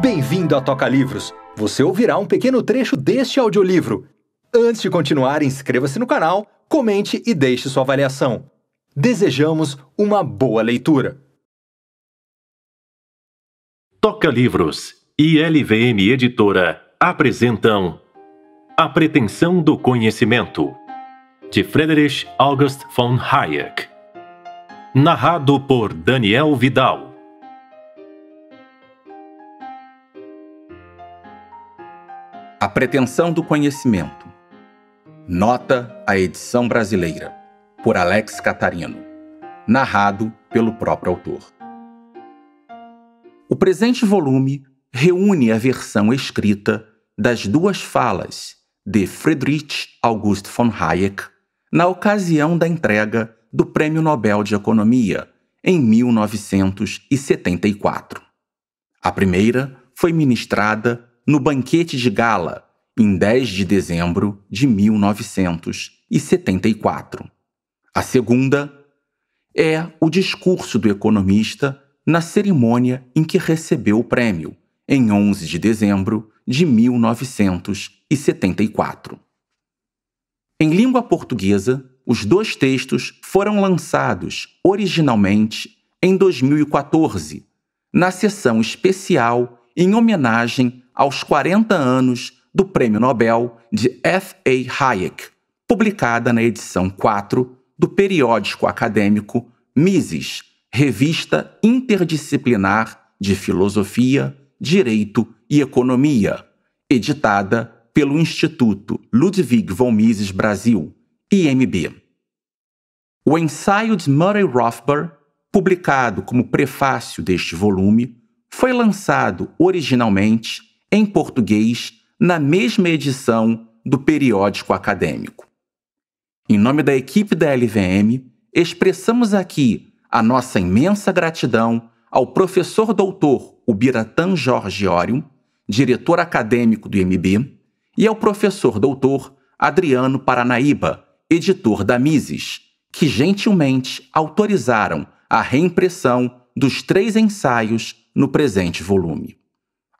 Bem-vindo à Toca Livros. Você ouvirá um pequeno trecho deste audiolivro. Antes de continuar, inscreva-se no canal, comente e deixe sua avaliação. Desejamos uma boa leitura. Toca Livros e LVM Editora apresentam A Pretensão do Conhecimento, de Friedrich August von Hayek. Narrado por Daniel Vidal. A pretensão do conhecimento. Nota a edição brasileira, por Alex Catarino, narrado pelo próprio autor. O presente volume reúne a versão escrita das duas falas de Friedrich August von Hayek na ocasião da entrega do Prêmio Nobel de Economia em 1974. A primeira foi ministrada no banquete de gala, em 10 de dezembro de 1974. A segunda é o discurso do economista na cerimônia em que recebeu o prêmio, em 11 de dezembro de 1974. Em língua portuguesa, os dois textos foram lançados originalmente em 2014, na sessão especial em homenagem aos 40 anos do Prêmio Nobel de F.A. Hayek, publicada na edição 4 do periódico acadêmico Mises, Revista Interdisciplinar de Filosofia, Direito e Economia, editada pelo Instituto Ludwig von Mises Brasil, IMB. O ensaio de Murray Rothbard, publicado como prefácio deste volume, foi lançado originalmente em português na mesma edição do periódico acadêmico. Em nome da equipe da LVM, expressamos aqui a nossa imensa gratidão ao professor doutor Ubiratan Jorge Orion, diretor acadêmico do MB, e ao professor doutor Adriano Paranaíba, editor da Mises, que gentilmente autorizaram a reimpressão dos três ensaios no presente volume.